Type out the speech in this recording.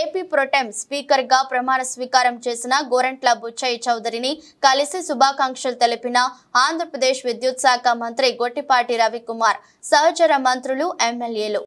AP pro tem స్పీకర్గా ప్రమాణ స్వీకారం చేసిన గోరంట్ల బుచ్చయ్య చౌదరిని కలిసి శుభాకాంక్షలు తెలిపిన ఆంధ్రప్రదేశ్ విద్యుత్ శాఖ మంత్రి గొట్టిపాటి రవికుమార్ సహచర మంత్రులు ఎమ్మెల్యేలు